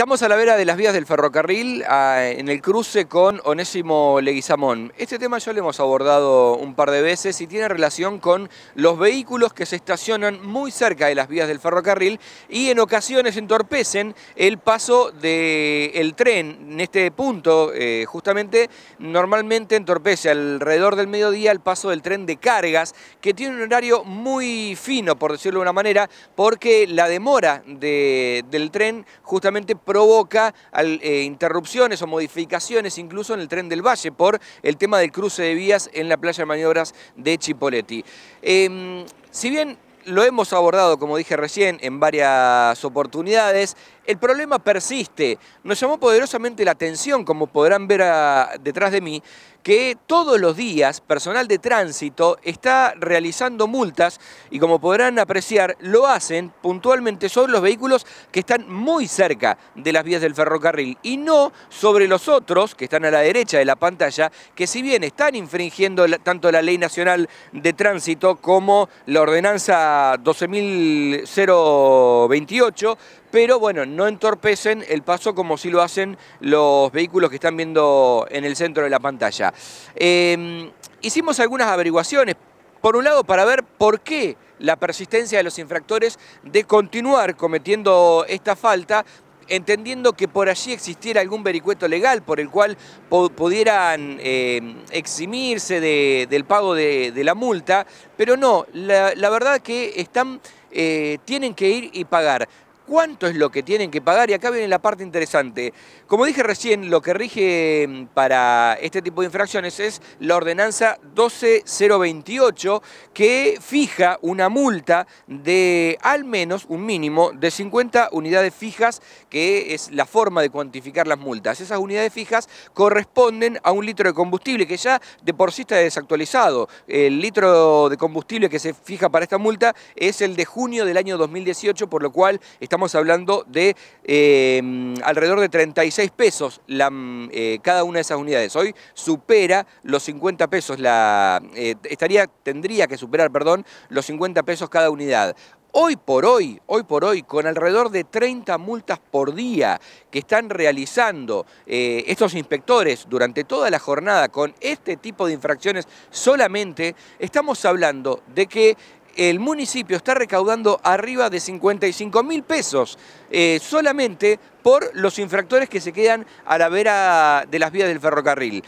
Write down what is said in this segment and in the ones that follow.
Estamos a la vera de las vías del ferrocarril, ah, en el cruce con Onésimo Leguizamón. Este tema ya lo hemos abordado un par de veces y tiene relación con los vehículos que se estacionan muy cerca de las vías del ferrocarril y en ocasiones entorpecen el paso del tren. En este punto, eh, justamente, normalmente entorpece alrededor del mediodía el paso del tren de cargas, que tiene un horario muy fino, por decirlo de una manera, porque la demora del tren justamente provoca eh, interrupciones o modificaciones incluso en el tren del Valle por el tema del cruce de vías en la playa de maniobras de Chipoletti. Em, si bien lo hemos abordado, como dije recién, en varias oportunidades, el problema persiste. Nos llamó poderosamente la atención, como podrán ver detrás de mí, que todos los días personal de tránsito está realizando multas y como podrán apreciar, lo hacen puntualmente sobre los vehículos que están muy cerca de las vías del ferrocarril y no sobre los otros que están a la derecha de la pantalla, que si bien están infringiendo tanto la Ley Nacional de Tránsito como la Ordenanza 12.028, pero bueno, no entorpecen el paso como si lo hacen los vehículos que están viendo en el centro de la pantalla. Em, hicimos algunas averiguaciones, por un lado para ver por qué la persistencia de los infractores de continuar cometiendo esta falta, entendiendo que por allí existiera algún vericueto legal por el cual pudieran em, eximirse del pago de, la multa, pero no, la, verdad que están, eh, tienen que ir y pagar cuánto es lo que tienen que pagar y acá viene la parte interesante. Como dije recién, lo que rige mm, para este tipo de infracciones es la ordenanza 12028 que fija una multa de al menos un mínimo de 50 unidades fijas, que es la forma de cuantificar las multas. Esas unidades fijas corresponden a un litro de combustible que ya de por sí está desactualizado. El litro de combustible que se fija para esta multa es el de junio del año 2018, por lo cual estamos estamos hablando de eh, alrededor de 36 pesos la, eh, cada una de esas unidades. Hoy supera los 50 pesos, la, eh, estaría, tendría que superar, perdón, los 50 pesos cada unidad. Hoy por hoy, hoy por hoy, con alrededor de 30 multas por día que están realizando estos inspectores durante toda la jornada con este tipo de infracciones solamente, estamos hablando de que el municipio está recaudando arriba de 55 mil pesos eh, solamente por los infractores que se quedan a la vera de las vías del ferrocarril.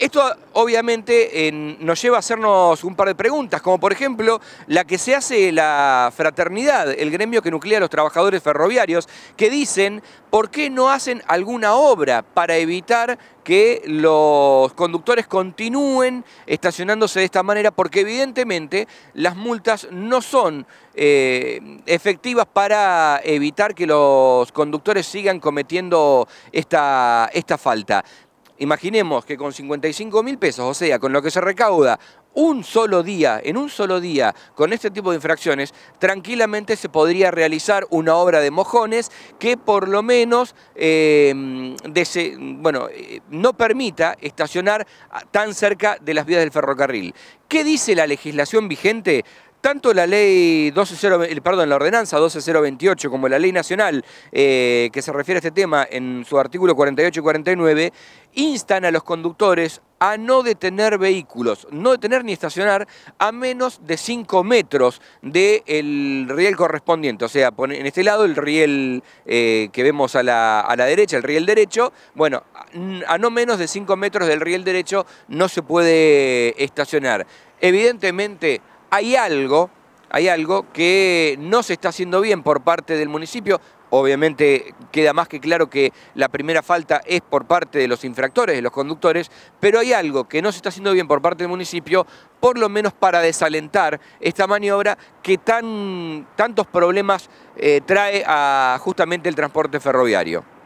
Esto obviamente nos lleva a hacernos un par de preguntas, como por ejemplo la que se hace la fraternidad, el gremio que nuclea a los trabajadores ferroviarios, que dicen, ¿por qué no hacen alguna obra para evitar que los conductores continúen estacionándose de esta manera? Porque evidentemente las multas no son eh, efectivas para evitar que los conductores sigan cometiendo esta, esta falta. Imaginemos que con 55 mil pesos, o sea, con lo que se recauda un solo día, en un solo día, con este tipo de infracciones, tranquilamente se podría realizar una obra de mojones que por lo menos em, bueno, eh, no permita estacionar tan cerca de las vías del ferrocarril. ¿Qué dice la legislación vigente? tanto la ley 120, eh, perdón, la ordenanza 12028 como la ley nacional eh, que se refiere a este tema en su artículo 48 y 49 instan a los conductores a no detener vehículos, no detener ni estacionar a menos de 5 metros del riel correspondiente. O sea, en este lado el riel eh, que vemos a la, a la derecha, el riel derecho, bueno, a no menos de 5 metros del riel derecho no se puede estacionar. Evidentemente hay algo, hay algo que no se está haciendo bien por parte del municipio. Obviamente queda más que claro que la primera falta es por parte de los infractores, de los conductores, pero hay algo que no se está haciendo bien por parte del municipio, por lo menos para desalentar esta maniobra que tan, tantos problemas eh, trae a justamente el transporte ferroviario.